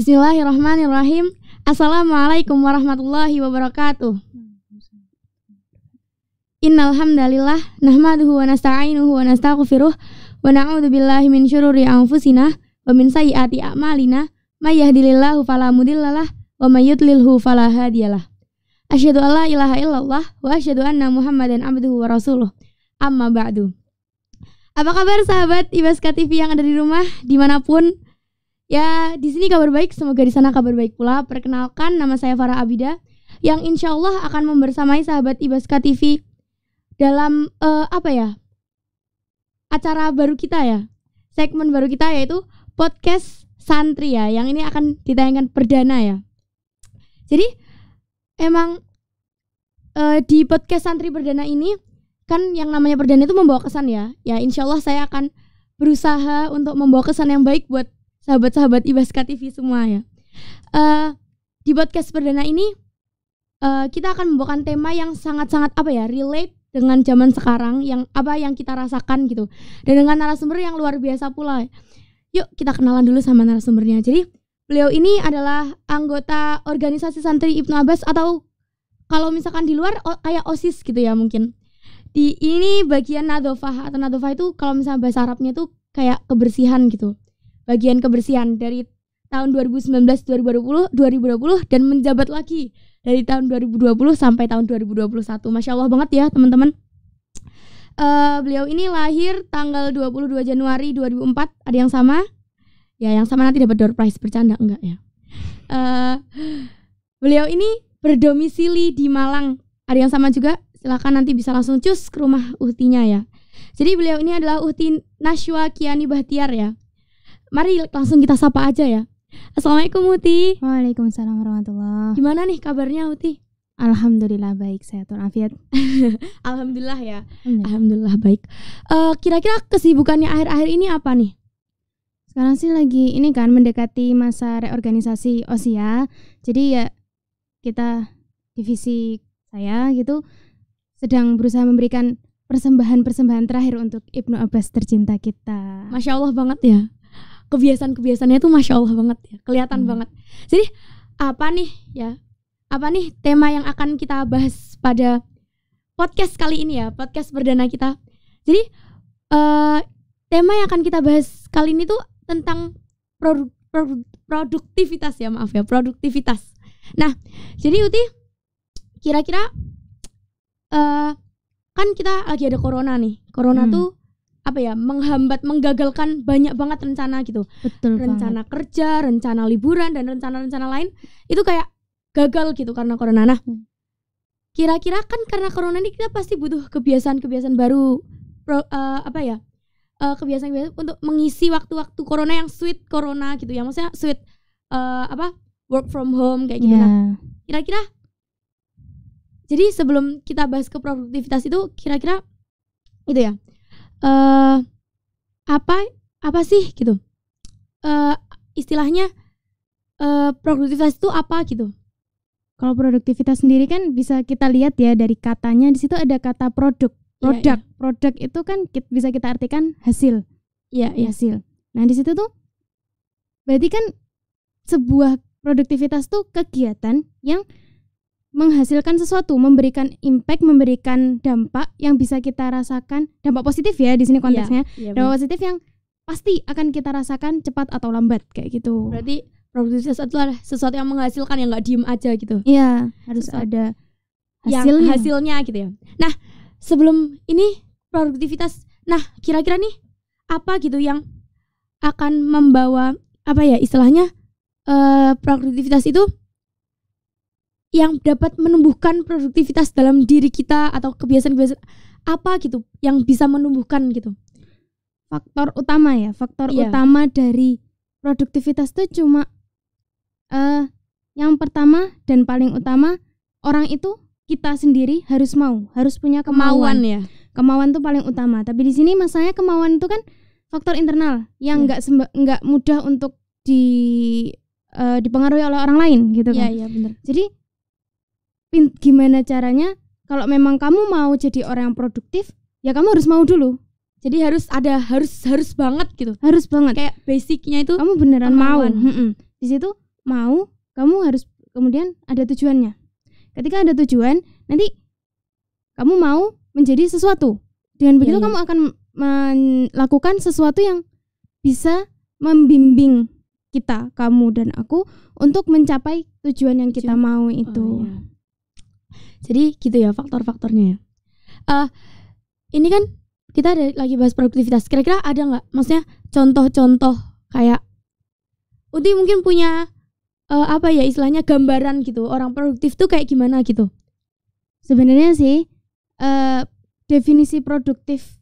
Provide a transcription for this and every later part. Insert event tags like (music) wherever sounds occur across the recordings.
Bismillahirrahmanirrahim. Assalamualaikum warahmatullahi wabarakatuh. Innal hamdalillah nahmaduhu wa nasta'inuhu wa nastaghfiruh wa na'udzu billahi min syururi anfusina wa min sayyiati a'malina may yahdihillahu fala mudhillalah wa may yudlilhu fala hadiyalah. Asyhadu an la ilaha illallah wa asyhadu anna Muhammadan abduhu wa rasuluh. Amma ba'du. Apa kabar sahabat Ibaska TV yang ada di rumah dimanapun Ya, di sini kabar baik, semoga di sana kabar baik pula. Perkenalkan, nama saya Farah Abida yang insya Allah akan membersamai sahabat Ibaska TV dalam uh, apa ya? Acara baru kita ya, segmen baru kita yaitu podcast santri ya, yang ini akan ditayangkan perdana ya. Jadi emang uh, di podcast santri perdana ini kan yang namanya perdana itu membawa kesan ya. Ya insya Allah saya akan berusaha untuk membawa kesan yang baik buat sahabat-sahabat Ibaska TV semua ya. Uh, di podcast perdana ini uh, kita akan membawakan tema yang sangat-sangat apa ya relate dengan zaman sekarang yang apa yang kita rasakan gitu dan dengan narasumber yang luar biasa pula. Yuk kita kenalan dulu sama narasumbernya. Jadi beliau ini adalah anggota organisasi santri Ibnu Abbas atau kalau misalkan di luar o, kayak osis gitu ya mungkin. Di ini bagian nadofah atau nadofah itu kalau misalnya bahasa Arabnya itu kayak kebersihan gitu bagian kebersihan dari tahun 2019 2020 2020 dan menjabat lagi dari tahun 2020 sampai tahun 2021 Masya Allah banget ya teman-teman uh, beliau ini lahir tanggal 22 Januari 2004 ada yang sama ya yang sama nanti dapat door prize bercanda enggak ya uh, beliau ini berdomisili di Malang ada yang sama juga silakan nanti bisa langsung cus ke rumah uhtinya ya jadi beliau ini adalah uhti Nashwa Kiani Bahtiar ya Mari langsung kita sapa aja ya. Assalamualaikum Uti. Waalaikumsalam warahmatullah. Gimana nih kabarnya Uti? Alhamdulillah baik, Saya afiat. (laughs) Alhamdulillah ya. Alhamdulillah, Alhamdulillah baik. kira eh, kira-kira kesibukannya akhir-akhir ini apa nih? Sekarang sih lagi ini kan mendekati masa reorganisasi OSIA. Jadi ya kita divisi saya gitu sedang berusaha memberikan persembahan-persembahan terakhir untuk Ibnu Abbas tercinta kita. Masya Allah banget ya kebiasaan-kebiasaannya tuh masya Allah banget ya kelihatan hmm. banget jadi apa nih ya apa nih tema yang akan kita bahas pada podcast kali ini ya podcast perdana kita jadi uh, tema yang akan kita bahas kali ini tuh tentang produktivitas ya maaf ya produktivitas nah jadi Uti kira-kira uh, kan kita lagi ada corona nih corona hmm. tuh apa ya menghambat menggagalkan banyak banget rencana gitu Betul rencana banget. kerja rencana liburan dan rencana-rencana lain itu kayak gagal gitu karena corona nah hmm. kira-kira kan karena corona ini kita pasti butuh kebiasaan-kebiasaan baru pro, uh, apa ya kebiasaan eh, kebiasaan-kebiasaan untuk mengisi waktu-waktu corona yang sweet corona gitu ya maksudnya sweet uh, apa work from home kayak gitu yeah. nah kira-kira jadi sebelum kita bahas ke produktivitas itu kira-kira itu ya uh, apa apa sih gitu uh, istilahnya uh, produktivitas itu apa gitu kalau produktivitas sendiri kan bisa kita lihat ya dari katanya di situ ada kata produk iya, iya. produk yeah, yeah. produk itu kan kita, bisa kita artikan hasil ya yeah, hasil nah di situ tuh berarti kan sebuah produktivitas tuh kegiatan yang menghasilkan sesuatu, memberikan impact, memberikan dampak yang bisa kita rasakan, dampak positif ya di sini iya, konteksnya. Ya, ya dampak positif yang pasti akan kita rasakan cepat atau lambat kayak gitu. Berarti produktivitas itu adalah sesuatu yang menghasilkan yang nggak diem aja gitu. Iya, harus sesuatu ada hasilnya. Yang hasilnya gitu ya. Nah, sebelum ini produktivitas. Nah, kira-kira nih apa gitu yang akan membawa apa ya istilahnya uh, produktivitas itu yang dapat menumbuhkan produktivitas dalam diri kita atau kebiasaan-kebiasaan apa gitu yang bisa menumbuhkan gitu. Faktor utama ya, faktor iya. utama dari produktivitas itu cuma uh, yang pertama dan paling utama orang itu kita sendiri harus mau, harus punya kemauan, kemauan ya. Kemauan tuh paling utama. Tapi di sini masanya kemauan itu kan faktor internal yang iya. nggak iya. nggak mudah untuk di uh, dipengaruhi oleh orang lain gitu iya, kan. Iya, iya bener. Jadi gimana caranya kalau memang kamu mau jadi orang yang produktif ya kamu harus mau dulu jadi harus ada harus harus banget gitu harus banget kayak basicnya itu kamu beneran kemauan. mau hmm -mm. di situ mau kamu harus kemudian ada tujuannya ketika ada tujuan nanti kamu mau menjadi sesuatu dengan begitu yeah, yeah. kamu akan melakukan sesuatu yang bisa membimbing kita kamu dan aku untuk mencapai tujuan yang kita mau oh, itu oh, iya. yeah jadi gitu ya faktor-faktornya ya. Uh, ini kan kita ada lagi bahas produktivitas. Kira-kira ada nggak? Maksudnya contoh-contoh kayak Uti mungkin punya uh, apa ya istilahnya gambaran gitu orang produktif tuh kayak gimana gitu. Sebenarnya sih uh, definisi produktif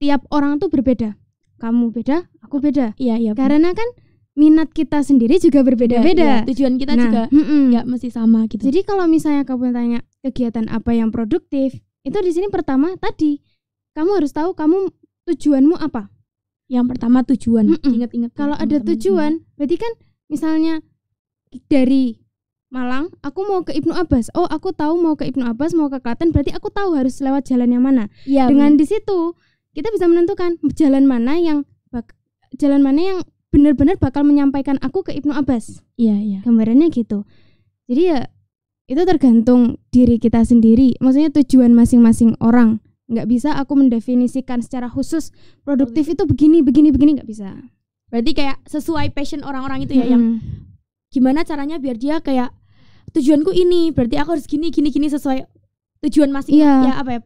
tiap orang tuh berbeda. Kamu beda, aku beda. Iya iya. Karena kan minat kita sendiri juga berbeda-beda. Ya, ya. Tujuan kita nah, juga nggak mm -mm. mesti sama gitu. Jadi kalau misalnya kamu tanya kegiatan apa yang produktif. Itu di sini pertama tadi kamu harus tahu kamu tujuanmu apa. Yang pertama tujuan. Mm -mm. Ingat-ingat. Kalau ada tujuan, berarti kan misalnya dari Malang, aku mau ke Ibnu Abbas. Oh, aku tahu mau ke Ibnu Abbas, mau ke Klaten, berarti aku tahu harus lewat jalan yang mana. Ya, Dengan di situ kita bisa menentukan jalan mana yang bak jalan mana yang benar-benar bakal menyampaikan aku ke Ibnu Abbas. Iya, iya. Gambarannya gitu. Jadi ya itu tergantung diri kita sendiri maksudnya tujuan masing-masing orang nggak bisa aku mendefinisikan secara khusus produktif itu begini begini begini nggak bisa berarti kayak sesuai passion orang-orang itu ya hmm. yang gimana caranya biar dia kayak tujuanku ini berarti aku harus gini gini gini sesuai tujuan masing yeah. ya apa ya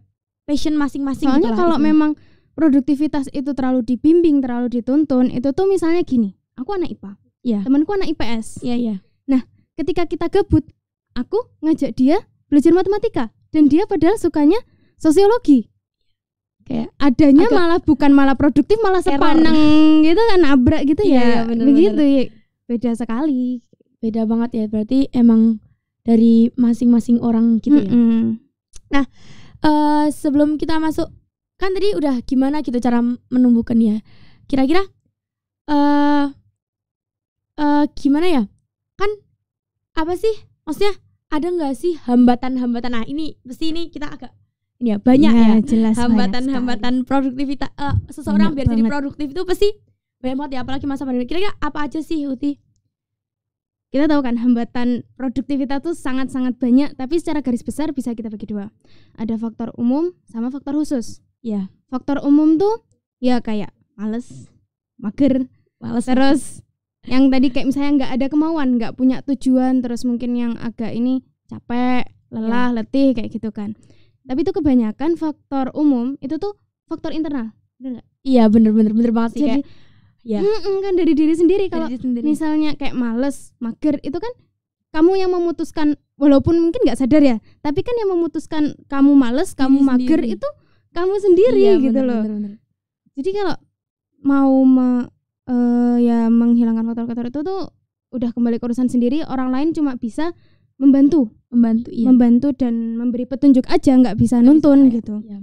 passion masing-masing soalnya kalau memang produktivitas itu terlalu dibimbing terlalu dituntun itu tuh misalnya gini aku anak IPA yeah. temanku anak IPS yeah, yeah. nah ketika kita gabut aku ngajak dia belajar matematika dan dia padahal sukanya sosiologi kayak adanya Agak malah bukan malah produktif malah sepaneng gitu kan nabrak gitu ya, iya, begitu Ya. beda sekali beda banget ya berarti emang dari masing-masing orang gitu mm -mm. ya nah uh, sebelum kita masuk kan tadi udah gimana gitu cara menumbuhkan ya kira-kira uh, uh, gimana ya kan apa sih maksudnya ada nggak sih hambatan-hambatan nah ini pasti ini kita agak ini ya banyak ya, ya. jelas hambatan-hambatan produktivitas uh, eh, seseorang banyak biar banget. jadi produktif itu pasti banyak banget ya apalagi masa pandemi kira-kira apa aja sih Uti kita tahu kan hambatan produktivitas itu sangat-sangat banyak tapi secara garis besar bisa kita bagi dua ada faktor umum sama faktor khusus ya faktor umum tuh ya kayak males mager males terus yang tadi kayak misalnya nggak ada kemauan nggak punya tujuan terus mungkin yang agak ini capek lelah ya. letih kayak gitu kan tapi itu kebanyakan faktor umum itu tuh faktor internal iya bener bener bener banget sih Jadi, kayak ya kan dari diri sendiri kalau misalnya kayak males mager itu kan kamu yang memutuskan walaupun mungkin nggak sadar ya tapi kan yang memutuskan kamu males kamu diri mager sendiri. itu kamu sendiri iya, gitu bener, loh bener, bener. jadi kalau mau me uh, ya menghilangkan faktor-faktor itu tuh udah kembali ke urusan sendiri orang lain cuma bisa membantu membantu iya. membantu dan memberi petunjuk aja nggak bisa gak nuntun bisa, gitu ya,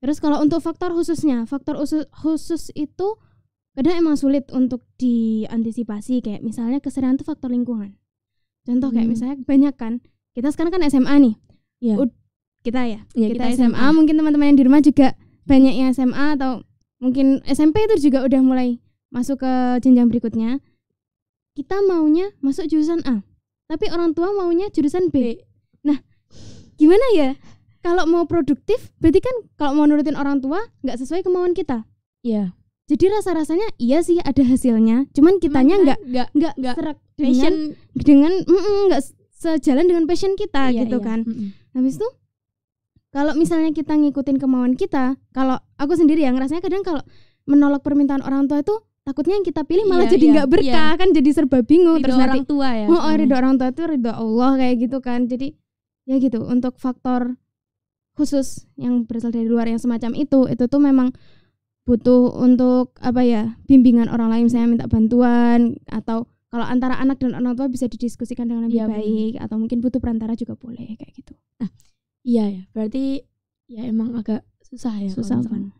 terus kalau untuk faktor khususnya faktor khusus, khusus itu kadang emang sulit untuk diantisipasi kayak misalnya keserian tuh faktor lingkungan contoh kayak hmm. misalnya banyak kan kita sekarang kan SMA nih ya. U kita ya, ya kita, kita SMA. SMA mungkin teman-teman yang di rumah juga banyak yang SMA atau mungkin SMP itu juga udah mulai masuk ke jenjang berikutnya kita maunya masuk jurusan A tapi orang tua maunya jurusan B, nah gimana ya kalau mau produktif berarti kan kalau mau nurutin orang tua nggak sesuai kemauan kita yeah. jadi rasa rasanya iya sih ada hasilnya cuman kitanya nggak nggak nggak serak passion dengan nggak sejalan dengan passion kita iya, gitu iya. kan mm -mm. habis itu kalau misalnya kita ngikutin kemauan kita kalau aku sendiri ya rasanya kadang kalau menolak permintaan orang tua itu takutnya yang kita pilih malah yeah, jadi iya. nggak yeah, berkah yeah. kan jadi serba bingung ridho terus orang nanti, tua ya oh, oh ridho hmm. orang tua itu ridho Allah kayak gitu kan jadi ya gitu untuk faktor khusus yang berasal dari luar yang semacam itu itu tuh memang butuh untuk apa ya bimbingan orang lain saya minta bantuan atau kalau antara anak dan orang tua bisa didiskusikan dengan lebih ya, baik atau mungkin butuh perantara juga boleh kayak gitu. Nah, iya ya, berarti ya emang agak susah ya susah kan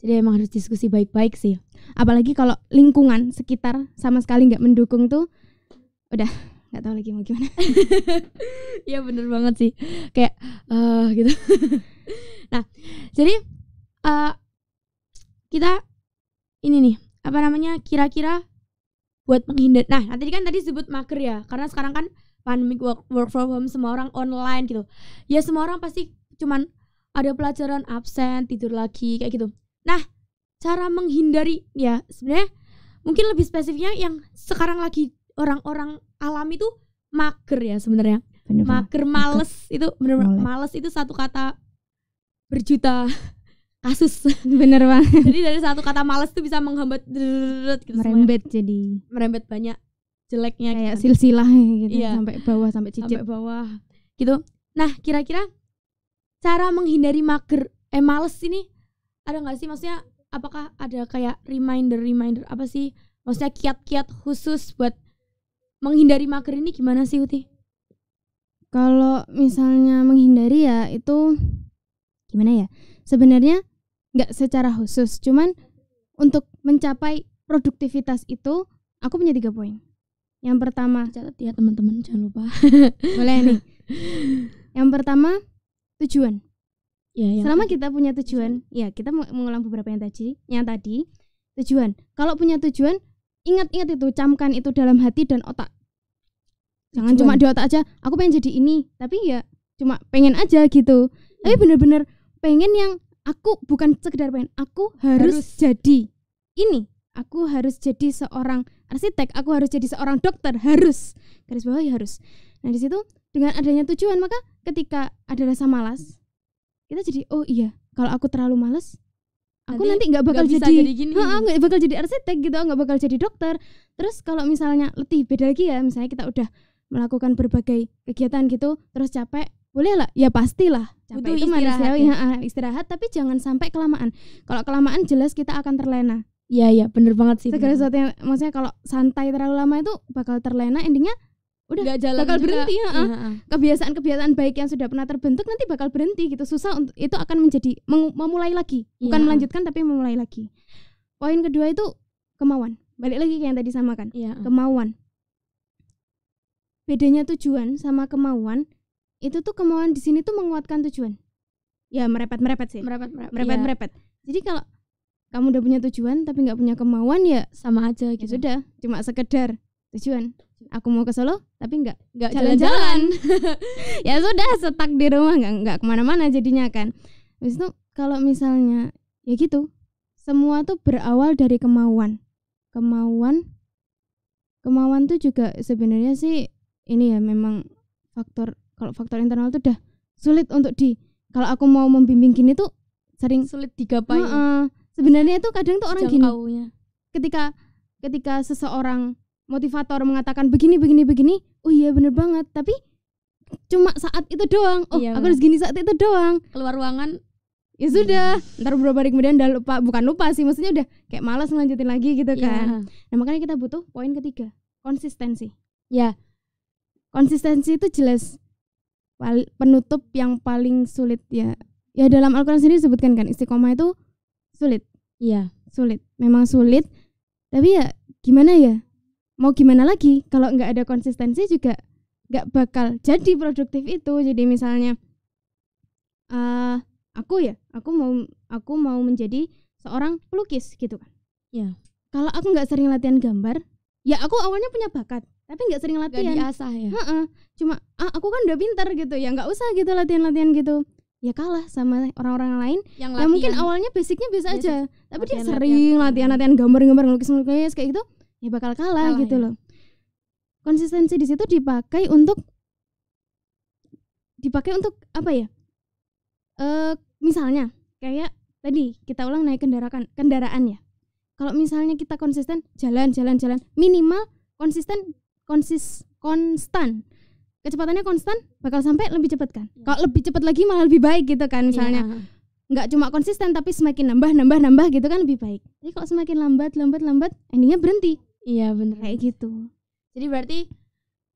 jadi emang harus diskusi baik-baik sih apalagi kalau lingkungan sekitar sama sekali nggak mendukung tuh udah nggak tahu lagi mau gimana (laughs) Iya bener banget sih kayak uh, gitu (laughs) nah jadi uh, kita ini nih apa namanya kira-kira buat menghindar nah tadi kan tadi sebut mager ya karena sekarang kan pandemic work, work from home semua orang online gitu ya semua orang pasti cuman ada pelajaran absen tidur lagi kayak gitu Nah, cara menghindari ya sebenarnya mungkin lebih spesifiknya yang sekarang lagi orang-orang alami itu mager ya sebenarnya. Mager males Maker. itu benar-benar males itu satu kata berjuta (laughs) kasus bener banget jadi dari satu kata males itu bisa menghambat gitu merembet semuanya. jadi merembet banyak jeleknya kayak gitu. silsilah gitu iya. sampai bawah sampai cicit sampai bawah gitu nah kira-kira cara menghindari mager eh males ini ada nggak sih maksudnya apakah ada kayak reminder reminder apa sih maksudnya kiat-kiat khusus buat menghindari mager ini gimana sih Uti? Kalau misalnya menghindari ya itu gimana ya? Sebenarnya nggak secara khusus, cuman untuk mencapai produktivitas itu aku punya tiga poin. Yang pertama, catat ya teman-teman jangan lupa. Boleh nih. (laughs) Yang pertama tujuan. Ya, Selama tadi. kita punya tujuan, ya kita mengulang beberapa yang tadi, yang tadi tujuan. Kalau punya tujuan, ingat-ingat itu, camkan itu dalam hati dan otak. Jangan tujuan. cuma di otak aja. Aku pengen jadi ini, tapi ya cuma pengen aja gitu. Hmm. Tapi bener-bener pengen yang aku bukan sekedar pengen, aku harus, harus. jadi ini. Aku harus jadi seorang arsitek, aku harus jadi seorang dokter, harus. Garis bawahi ya harus. Nah, di situ dengan adanya tujuan, maka ketika ada rasa malas, kita jadi oh iya kalau aku terlalu males aku nanti nggak bakal gak jadi nggak bakal jadi arsitek gitu nggak bakal jadi dokter terus kalau misalnya letih beda lagi ya misalnya kita udah melakukan berbagai kegiatan gitu terus capek boleh lah ya pastilah capek itu istirahat, ya. ya. istirahat tapi jangan sampai kelamaan kalau kelamaan jelas kita akan terlena ya ya bener banget sih. Segala sesuatu yang maksudnya kalau santai terlalu lama itu bakal terlena endingnya udah gak jalan bakal juga. berhenti ya. ya. Kebiasaan-kebiasaan baik yang sudah pernah terbentuk nanti bakal berhenti gitu. Susah untuk itu akan menjadi memulai lagi, bukan ya. melanjutkan tapi memulai lagi. Poin kedua itu kemauan. Balik lagi ke yang tadi sama kan? Ya. Kemauan. Bedanya tujuan sama kemauan itu tuh kemauan di sini tuh menguatkan tujuan. Ya merepet-merepet sih. Merepet-merepet. Iya. Merepet-merepet. Jadi kalau kamu udah punya tujuan tapi nggak punya kemauan ya sama aja ya gitu. Ya sudah, cuma sekedar tujuan aku mau ke Solo tapi nggak nggak jalan-jalan (laughs) ya sudah setak di rumah nggak nggak kemana-mana jadinya kan terus itu kalau misalnya ya gitu semua tuh berawal dari kemauan kemauan kemauan tuh juga sebenarnya sih ini ya memang faktor kalau faktor internal tuh udah sulit untuk di kalau aku mau membimbing gini tuh sering sulit digapai uh -uh. sebenarnya itu kadang tuh orang Jangkaunya. gini ketika ketika seseorang motivator mengatakan begini begini begini oh iya bener banget tapi cuma saat itu doang oh iya, aku harus gini saat itu doang keluar ruangan ya sudah iya. ntar beberapa hari kemudian udah lupa bukan lupa sih maksudnya udah kayak malas ngelanjutin lagi gitu iya. kan nah makanya kita butuh poin ketiga konsistensi ya konsistensi itu jelas penutup yang paling sulit ya ya dalam al sendiri disebutkan kan istiqomah itu sulit iya sulit memang sulit tapi ya gimana ya mau gimana lagi kalau nggak ada konsistensi juga nggak bakal jadi produktif itu jadi misalnya uh, aku ya aku mau aku mau menjadi seorang pelukis gitu kan ya kalau aku nggak sering latihan gambar ya aku awalnya punya bakat tapi nggak sering latihan gak diasah ya ha -ha. cuma ah, aku kan udah pintar gitu ya nggak usah gitu latihan-latihan gitu ya kalah sama orang-orang lain yang, ya latihan, mungkin awalnya basicnya biasa aja tapi dia sering gitu. latihan-latihan gambar-gambar ngelukis-ngelukis kayak gitu ya bakal kalah, kalah gitu ya. loh konsistensi di situ dipakai untuk dipakai untuk apa ya e, misalnya kayak tadi kita ulang naik kendaraan kendaraan ya kalau misalnya kita konsisten jalan jalan jalan minimal konsisten konsis konstan kecepatannya konstan bakal sampai lebih cepat kan ya. kalau lebih cepat lagi malah lebih baik gitu kan misalnya ya. nggak cuma konsisten tapi semakin nambah nambah nambah gitu kan lebih baik tapi kalau semakin lambat lambat lambat endingnya berhenti Iya bener Kayak gitu. Jadi berarti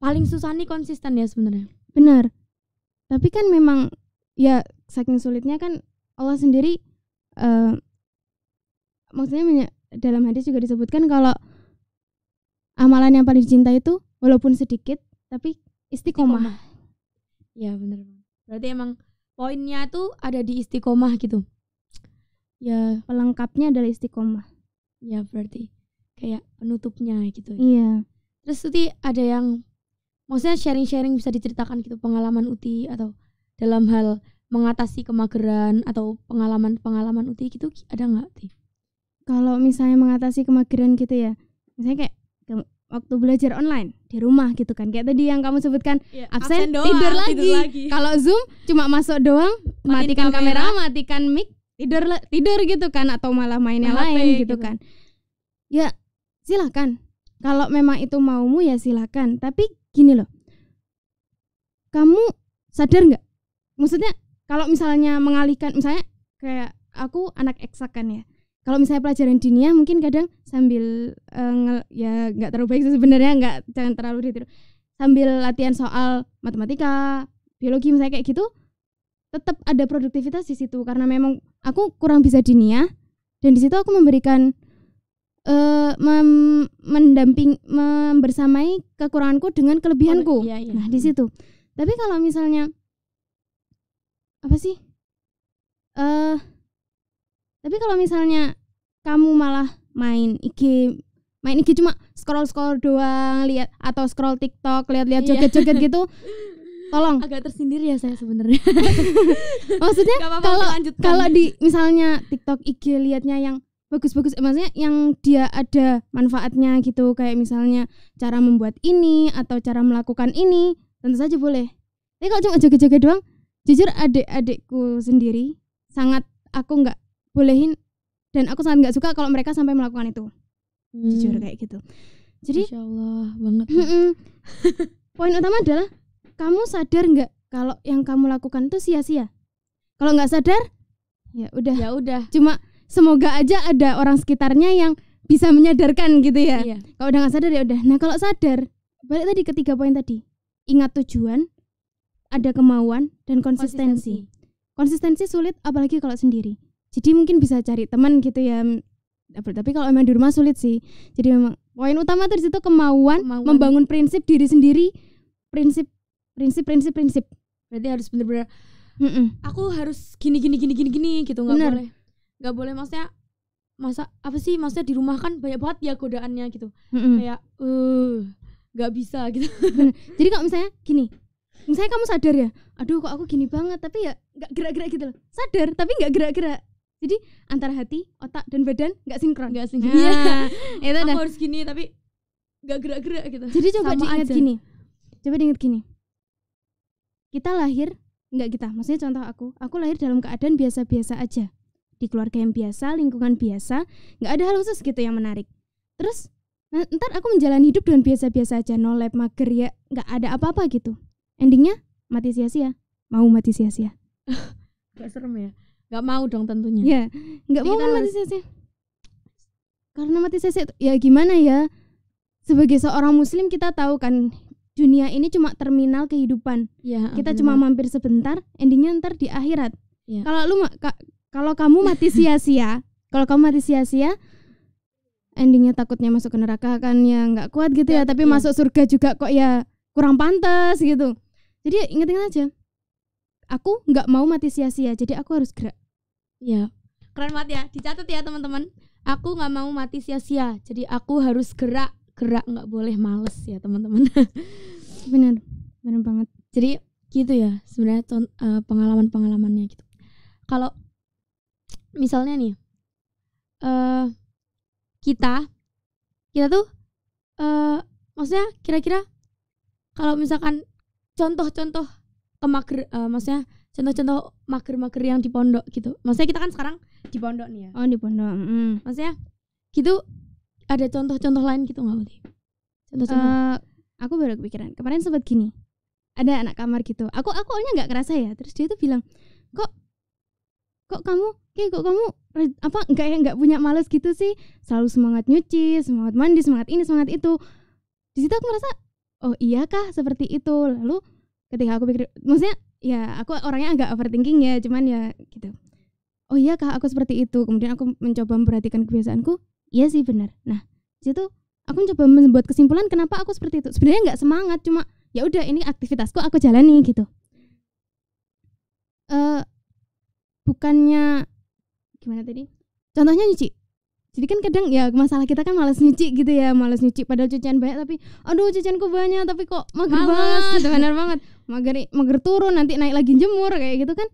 paling susah nih konsisten ya sebenarnya. Bener Tapi kan memang ya saking sulitnya kan Allah sendiri uh, maksudnya dalam hadis juga disebutkan kalau amalan yang paling dicinta itu walaupun sedikit tapi istiqomah. Iya bener Berarti emang poinnya tuh ada di istiqomah gitu. Ya pelengkapnya adalah istiqomah. Ya berarti kayak penutupnya gitu iya terus Uti ada yang maksudnya sharing-sharing bisa diceritakan gitu pengalaman Uti atau dalam hal mengatasi kemageran atau pengalaman-pengalaman Uti gitu ada nggak sih Kalau misalnya mengatasi kemageran gitu ya, misalnya kayak waktu belajar online di rumah gitu kan kayak tadi yang kamu sebutkan yeah, absen, absen doang, tidur lagi, lagi. kalau zoom cuma masuk doang matikan, matikan kamera, kamera matikan mic tidur tidur gitu kan atau malah main yang lain gitu, gitu kan ya silahkan. Kalau memang itu maumu ya silahkan. Tapi gini loh, kamu sadar nggak? Maksudnya kalau misalnya mengalihkan, misalnya kayak aku anak eksakan ya. Kalau misalnya pelajaran dunia mungkin kadang sambil uh, ya nggak terlalu baik sebenarnya nggak jangan terlalu ditiru sambil latihan soal matematika, biologi misalnya kayak gitu, tetap ada produktivitas di situ karena memang aku kurang bisa dunia dan di situ aku memberikan uh, mem mendamping membersamai kekuranganku dengan kelebihanku. Oh, iya, iya. Nah, di situ. Tapi kalau misalnya apa sih? uh, tapi kalau misalnya kamu malah main IG main IG cuma scroll scroll doang lihat atau scroll TikTok lihat-lihat iya. joget-joget gitu (laughs) tolong agak tersindir ya saya sebenarnya (laughs) maksudnya kalau kalau di misalnya TikTok IG liatnya yang bagus-bagus maksudnya yang dia ada manfaatnya gitu kayak misalnya cara membuat ini atau cara melakukan ini tentu saja boleh tapi kalau cuma joget-joget doang jujur adik-adikku sendiri sangat aku nggak bolehin dan aku sangat nggak suka kalau mereka sampai melakukan itu hmm. jujur kayak gitu jadi Insya Allah banget poin utama adalah kamu sadar nggak kalau yang kamu lakukan itu sia-sia kalau nggak sadar ya udah ya udah cuma semoga aja ada orang sekitarnya yang bisa menyadarkan gitu ya. Iya. Kalau udah nggak sadar ya udah. Nah kalau sadar balik tadi ketiga poin tadi. Ingat tujuan, ada kemauan dan konsistensi. konsistensi. Konsistensi sulit apalagi kalau sendiri. Jadi mungkin bisa cari teman gitu ya. Tapi kalau emang di rumah sulit sih. Jadi memang poin utama terus itu kemauan, kemauan. membangun prinsip diri sendiri, prinsip prinsip prinsip prinsip. Berarti harus benar-benar aku harus gini gini gini gini gini gitu nggak boleh nggak boleh maksudnya masa apa sih maksudnya di rumah kan banyak banget ya godaannya gitu mm -hmm. kayak eh uh, nggak bisa (laughs) gitu jadi kalau misalnya gini misalnya kamu sadar ya aduh kok aku gini banget tapi ya nggak gerak-gerak gitu loh sadar tapi nggak gerak-gerak jadi antara hati otak dan badan nggak sinkron nggak sinkron ya, (laughs) itu aku dah. harus gini tapi nggak gerak-gerak gitu jadi coba Sama diingat aja. gini coba diingat gini kita lahir nggak kita maksudnya contoh aku aku lahir dalam keadaan biasa-biasa aja di keluarga yang biasa, lingkungan biasa, nggak ada hal khusus gitu yang menarik. Terus nah, ntar aku menjalani hidup dengan biasa-biasa aja, no lab mager ya, nggak ada apa-apa gitu. Endingnya mati sia-sia, mau mati sia-sia. (laughs) gak serem ya? Gak mau dong tentunya. Ya, nggak mau kan kan mati sia-sia. Karena mati sia-sia, ya gimana ya? Sebagai seorang muslim kita tahu kan dunia ini cuma terminal kehidupan. Ya, kita cuma mampir sebentar, endingnya ntar di akhirat. Ya. Kalau lu kalau kamu mati sia-sia, kalau kamu mati sia-sia, endingnya takutnya masuk ke neraka kan ya nggak kuat gitu ya, ya tapi iya. masuk surga juga kok ya kurang pantas gitu. Jadi inget-inget aja. Aku nggak mau mati sia-sia, jadi aku harus gerak. Ya, keren banget ya. Dicatat ya teman-teman. Aku nggak mau mati sia-sia, jadi aku harus gerak, gerak nggak boleh males ya teman-teman. (laughs) Benar, benar banget. Jadi gitu ya sebenarnya uh, pengalaman-pengalamannya gitu. Kalau misalnya nih uh, kita kita tuh uh, maksudnya kira-kira kalau misalkan contoh-contoh kemakr, uh, eh, maksudnya contoh-contoh mager-mager yang di pondok gitu maksudnya kita kan sekarang di pondok nih ya oh di pondok mm. maksudnya gitu ada contoh-contoh lain gitu nggak berarti contoh-contoh uh, aku baru kepikiran kemarin sempat gini ada anak kamar gitu aku aku awalnya nggak kerasa ya terus dia tuh bilang kok kok kamu kayak kok kamu apa enggak ya nggak punya males gitu sih selalu semangat nyuci semangat mandi semangat ini semangat itu di situ aku merasa oh iya kah seperti itu lalu ketika aku pikir maksudnya ya aku orangnya agak overthinking ya cuman ya gitu oh iya kah aku seperti itu kemudian aku mencoba memperhatikan kebiasaanku iya sih benar nah di situ aku mencoba membuat kesimpulan kenapa aku seperti itu sebenarnya nggak semangat cuma ya udah ini aktivitasku aku jalani gitu uh, bukannya gimana tadi? Contohnya nyuci. Jadi kan kadang ya masalah kita kan malas nyuci gitu ya, malas nyuci padahal cucian banyak tapi aduh cucianku banyak tapi kok mager banget, gitu, benar banget. Mager mager turun nanti naik lagi jemur kayak gitu kan.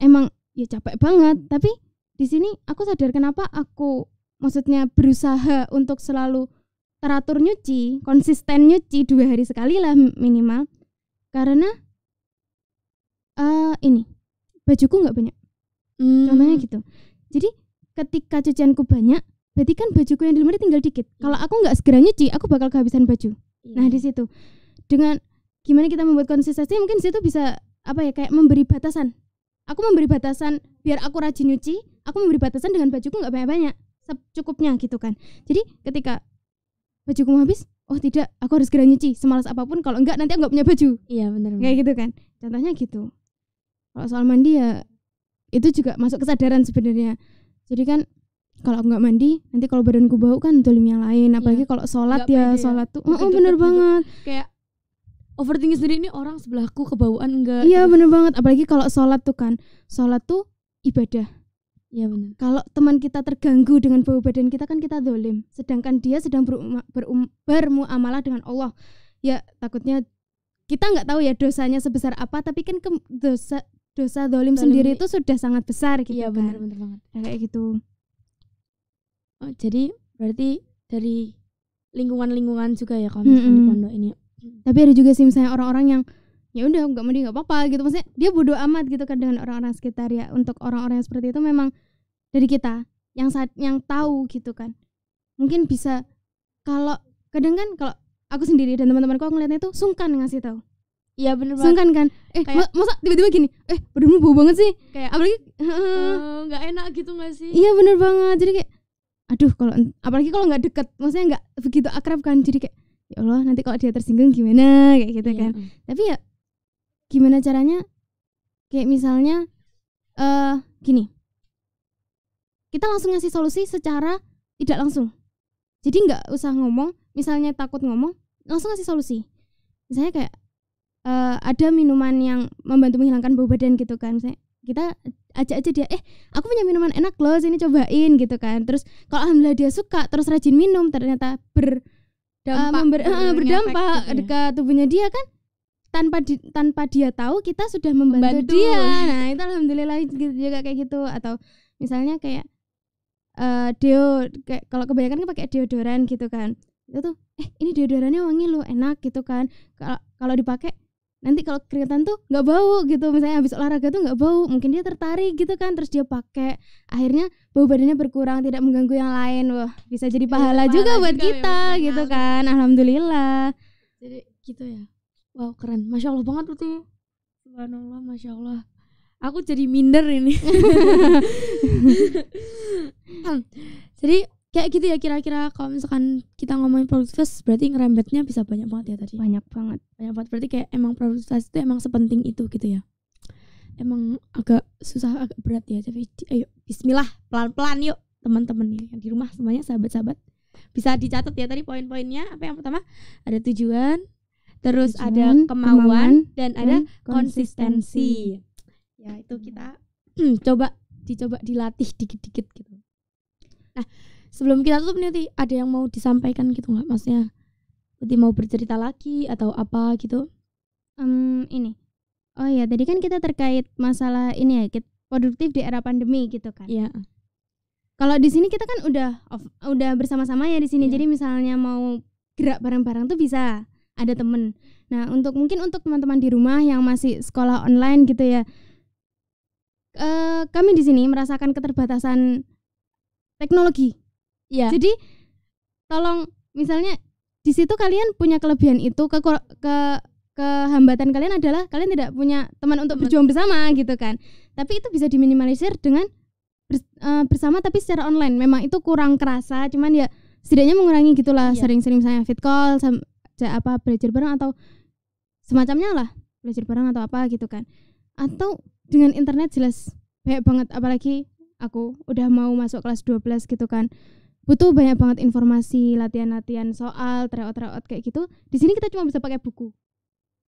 Emang ya capek banget, tapi di sini aku sadar kenapa aku maksudnya berusaha untuk selalu teratur nyuci, konsisten nyuci dua hari sekali lah minimal. Karena uh, ini bajuku nggak banyak hmm. contohnya gitu jadi ketika cucianku banyak berarti kan bajuku yang di lemari tinggal dikit hmm. kalau aku nggak segera nyuci aku bakal kehabisan baju hmm. nah di situ dengan gimana kita membuat konsistensi mungkin situ bisa apa ya kayak memberi batasan aku memberi batasan biar aku rajin nyuci aku memberi batasan dengan bajuku nggak banyak banyak secukupnya gitu kan jadi ketika bajuku mau habis oh tidak aku harus segera nyuci semalas apapun kalau enggak nanti aku nggak punya baju iya benar kayak gitu kan contohnya gitu kalau soal mandi ya itu juga masuk kesadaran sebenarnya jadi kan kalau nggak mandi nanti kalau badanku bau kan dolim yang lain iya. apalagi yeah. kalau sholat ya, ya sholat tuh oh, oh bener banget itu. kayak overthinking sendiri ini orang sebelahku kebauan enggak iya bener banget apalagi kalau sholat tuh kan sholat tuh ibadah Iya benar. Kalau teman kita terganggu dengan bau badan kita kan kita dolim, sedangkan dia sedang berum, berum, bermuamalah dengan Allah. Ya takutnya kita nggak tahu ya dosanya sebesar apa, tapi kan ke, dosa dosa dolim, dolim sendiri itu sudah sangat besar gitu iya, kan. Bener, banget. Nah, kayak gitu. Oh, jadi berarti dari lingkungan-lingkungan juga ya kalau misalnya mm -hmm. di pondok ini. Tapi ada juga sih misalnya orang-orang yang ya udah nggak mending nggak apa-apa gitu maksudnya dia bodoh amat gitu kan dengan orang-orang sekitar ya untuk orang-orang yang seperti itu memang dari kita yang saat yang tahu gitu kan mungkin bisa kalau kadang kan kalau aku sendiri dan teman-temanku aku ngeliatnya itu sungkan ngasih tahu Iya bener banget. Sungkan kan? Eh, kayak, masa tiba-tiba gini, eh badanmu bau banget sih. Kayak apalagi eh, eh, nggak uh, enak gitu nggak sih? Iya bener banget. Jadi kayak aduh kalau apalagi kalau nggak deket, maksudnya nggak begitu akrab kan. Jadi kayak ya Allah nanti kalau dia tersinggung gimana kayak gitu iya. kan. Tapi ya gimana caranya? Kayak misalnya eh uh, gini. Kita langsung ngasih solusi secara tidak langsung. Jadi nggak usah ngomong, misalnya takut ngomong, langsung ngasih solusi. Misalnya kayak uh, ada minuman yang membantu menghilangkan bau badan gitu kan misalnya kita ajak aja dia eh aku punya minuman enak loh sini cobain gitu kan terus kalau alhamdulillah dia suka terus rajin minum ternyata ber eh, dampak, uh, member, uh, berdampak gitu ya. ke tubuhnya dia kan tanpa di, tanpa dia tahu kita sudah membantu, membantu. dia nah itu alhamdulillah gitu juga kayak gitu atau misalnya kayak uh, deo kayak kalau kebanyakan kan pakai deodoran gitu kan itu tuh eh ini deodorannya wangi loh enak gitu kan kalau kalau dipakai nanti kalau keringetan tuh nggak bau gitu misalnya habis olahraga tuh nggak bau mungkin dia tertarik gitu kan terus dia pakai akhirnya bau badannya berkurang tidak mengganggu yang lain wah bisa jadi iya, pahala, ya, pahala juga, juga buat juga ya, kita ya, gitu kan alhamdulillah jadi gitu ya wow keren masya allah banget tuh subhanallah masya allah aku jadi minder ini (laughs) (laughs) jadi kayak gitu ya kira-kira kalau misalkan kita ngomongin produktivitas berarti ngerembetnya bisa banyak banget ya tadi banyak banget banyak banget berarti kayak emang produktivitas itu emang sepenting itu gitu ya emang agak susah agak berat ya tapi ayo Bismillah pelan-pelan yuk teman-teman ya, yang di rumah semuanya sahabat-sahabat bisa dicatat ya tadi poin-poinnya apa yang pertama ada tujuan terus tujuan, ada kemauan, kemauan dan ada konsistensi. konsistensi ya itu kita (clears throat) coba dicoba dilatih dikit-dikit gitu nah sebelum kita tutup nanti ada yang mau disampaikan gitu nggak masnya nanti mau bercerita lagi atau apa gitu um, ini oh ya tadi kan kita terkait masalah ini ya kita produktif di era pandemi gitu kan ya kalau di sini kita kan udah off, udah bersama-sama ya di sini ya. jadi misalnya mau gerak bareng-bareng tuh bisa ada temen nah untuk mungkin untuk teman-teman di rumah yang masih sekolah online gitu ya uh, kami di sini merasakan keterbatasan teknologi Yeah. Jadi tolong misalnya di situ kalian punya kelebihan itu ke ke kehambatan kalian adalah kalian tidak punya teman untuk teman. berjuang bersama gitu kan. Tapi itu bisa diminimalisir dengan eh, bersama tapi secara online. Memang itu kurang kerasa, cuman ya setidaknya mengurangi gitulah iya. sering-sering misalnya fit call apa belajar bareng atau semacamnya lah, belajar bareng atau apa gitu kan. Atau dengan internet jelas banyak banget apalagi aku udah mau masuk kelas 12 gitu kan butuh banyak banget informasi latihan-latihan soal tryout-tryout kayak gitu di sini kita cuma bisa pakai buku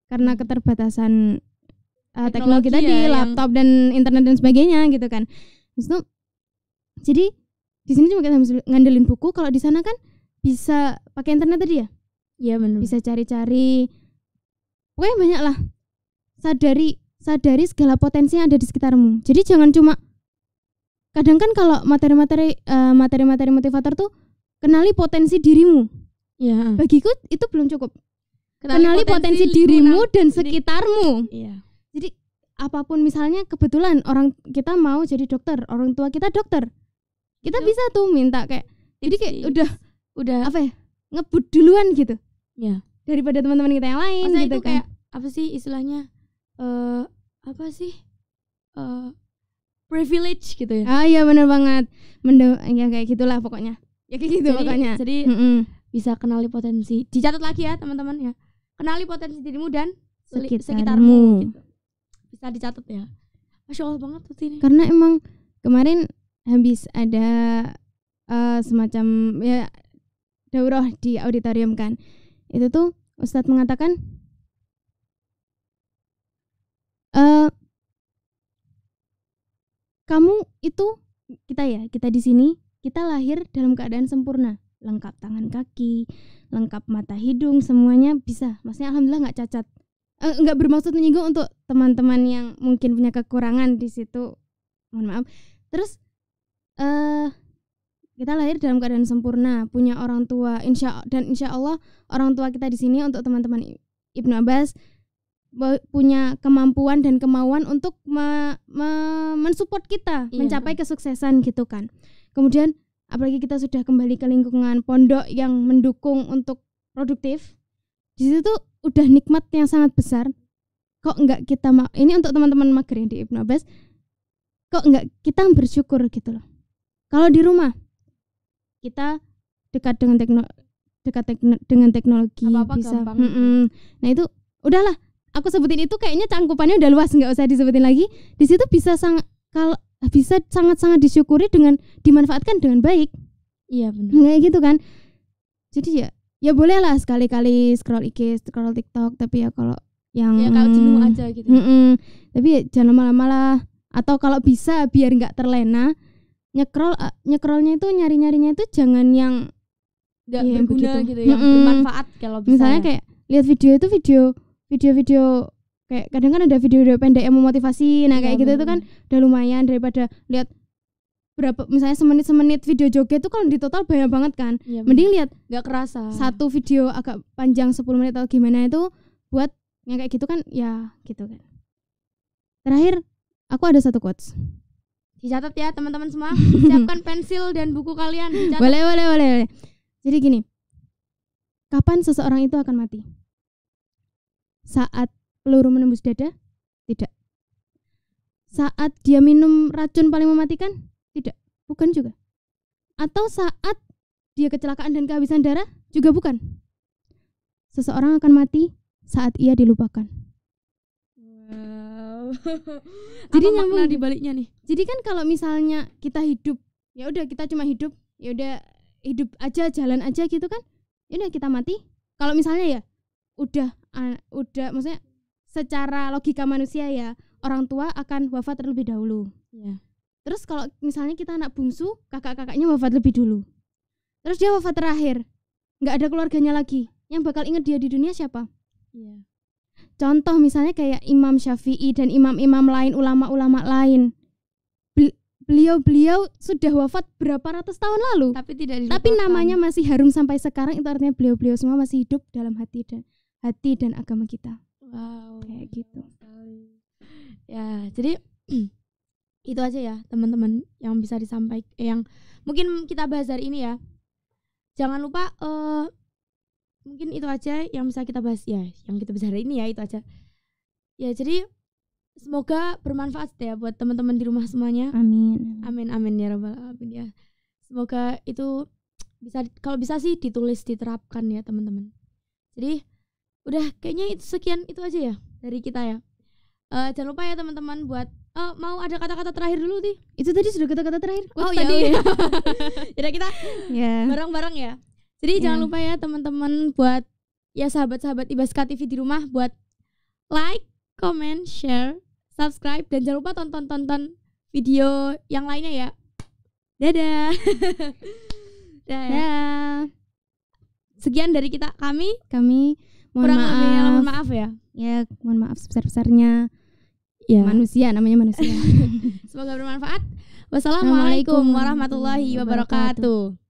karena hmm. keterbatasan uh, teknologi, teknologi ya tadi ya, laptop dan internet dan sebagainya gitu kan itu jadi di sini cuma kita ngandelin buku kalau di sana kan bisa pakai internet tadi ya iya benar bisa cari-cari pokoknya banyak lah sadari sadari segala potensi yang ada di sekitarmu jadi jangan cuma kadang kan kalau materi-materi materi eh, materi-materi motivator tuh kenali potensi dirimu ya bagiku itu belum cukup kenali, kenali potensi, potensi dirimu dan sekitarmu iya. jadi apapun misalnya kebetulan orang kita mau jadi dokter orang tua kita dokter kita itu. bisa tuh minta kayak Tipsi. jadi kayak udah udah apa ya ngebut duluan gitu ya daripada teman-teman kita yang lain Maksudnya gitu itu kan. kayak apa sih istilahnya eh uh, apa sih uh, privilege gitu ya ah iya benar banget Mendo ya kayak gitulah pokoknya ya kayak gitu jadi, pokoknya jadi mm -mm. bisa kenali potensi dicatat lagi ya teman-teman ya kenali potensi dirimu dan sekitarmu, sekitarmu gitu. bisa dicatat ya masya allah banget tuh ini karena emang kemarin habis ada uh, semacam ya daurah di auditorium kan itu tuh Ustadz mengatakan uh, kamu itu kita ya kita di sini kita lahir dalam keadaan sempurna lengkap tangan kaki lengkap mata hidung semuanya bisa maksudnya alhamdulillah nggak cacat eh, nggak bermaksud menyinggung untuk teman-teman yang mungkin punya kekurangan di situ mohon maaf terus eh uh, kita lahir dalam keadaan sempurna punya orang tua insya dan insya Allah orang tua kita di sini untuk teman-teman Ibnu Abbas punya kemampuan dan kemauan untuk me, me, mensupport kita iya. mencapai kesuksesan gitu kan. Kemudian apalagi kita sudah kembali ke lingkungan pondok yang mendukung untuk produktif. Di situ tuh udah nikmat yang sangat besar. Kok enggak kita ini untuk teman-teman mager yang di Ibnu Abbas kok enggak kita bersyukur gitu loh. Kalau di rumah kita dekat dengan teknologi dekat tekno, dengan teknologi apa -apa bisa. Mm -mm. Nah itu udahlah aku sebutin itu kayaknya cangkupannya udah luas nggak usah disebutin lagi di situ bisa sangat kalau bisa sangat-sangat disyukuri dengan dimanfaatkan dengan baik iya benar kayak gitu kan jadi ya ya boleh lah sekali-kali scroll IG scroll TikTok tapi ya kalau yang ya kalau jenuh hmm, aja gitu mm -mm, tapi ya jangan lama-lama lah atau kalau bisa biar nggak terlena nyekrol eh, nyekrolnya itu nyari nyarinya itu jangan yang nggak ya, berguna begitu. gitu yang mm -mm. bermanfaat kalau misalnya ya. kayak lihat video itu video video-video kayak kadang kan ada video-video pendek yang memotivasi nah iya, kayak ya, gitu itu kan udah lumayan daripada lihat berapa misalnya semenit semenit video joget itu kalau di total banyak banget kan ya, mending lihat nggak kerasa satu video agak panjang 10 menit atau gimana itu buat yang kayak gitu kan ya gitu kan terakhir aku ada satu quotes dicatat ya teman-teman semua (laughs) siapkan pensil dan buku kalian dicatat. boleh boleh boleh boleh jadi gini kapan seseorang itu akan mati saat peluru menembus dada? Tidak. Saat dia minum racun paling mematikan? Tidak. Bukan juga. Atau saat dia kecelakaan dan kehabisan darah? Juga bukan. Seseorang akan mati saat ia dilupakan. Wow. (laughs) jadi Apa nyambung gitu. di baliknya nih. Jadi kan kalau misalnya kita hidup, ya udah kita cuma hidup, ya udah hidup aja jalan aja gitu kan. Ya udah kita mati. Kalau misalnya ya udah uh, udah maksudnya secara logika manusia ya orang tua akan wafat terlebih dahulu ya. terus kalau misalnya kita anak bungsu kakak-kakaknya wafat lebih dulu terus dia wafat terakhir nggak ada keluarganya lagi yang bakal inget dia di dunia siapa ya. contoh misalnya kayak Imam Syafi'i dan imam-imam lain ulama-ulama lain beliau-beliau sudah wafat berapa ratus tahun lalu tapi tidak dilupakan. tapi namanya masih harum sampai sekarang itu artinya beliau-beliau semua masih hidup dalam hati dan hati dan agama kita. Wow. Kayak gitu. Ya, jadi (clears throat) itu aja ya teman-teman yang bisa disampaikan eh, yang mungkin kita bahas hari ini ya. Jangan lupa uh, mungkin itu aja yang bisa kita bahas ya, yang kita bahas hari ini ya itu aja. Ya, jadi semoga bermanfaat ya buat teman-teman di rumah semuanya. Amin. Amin amin ya rabbal alamin ya. Semoga itu bisa kalau bisa sih ditulis diterapkan ya teman-teman. Jadi udah kayaknya itu sekian itu aja ya dari kita ya uh, jangan lupa ya teman-teman buat uh, mau ada kata-kata terakhir dulu sih itu tadi sudah kata-kata terakhir oh ya tadi. (laughs) ya, ya. jadi kita bareng bareng-bareng ya jadi yeah. jangan ya. lupa ya teman-teman buat ya sahabat-sahabat Ibaska TV di rumah buat like comment share subscribe dan jangan lupa tonton tonton video yang lainnya ya dadah (laughs) dadah, dadah. sekian dari kita kami kami mohon kurang ya, maaf, lebihnya mohon maaf ya ya mohon maaf sebesar besarnya ya. manusia namanya manusia (laughs) semoga bermanfaat wassalamualaikum warahmatullahi wabarakatuh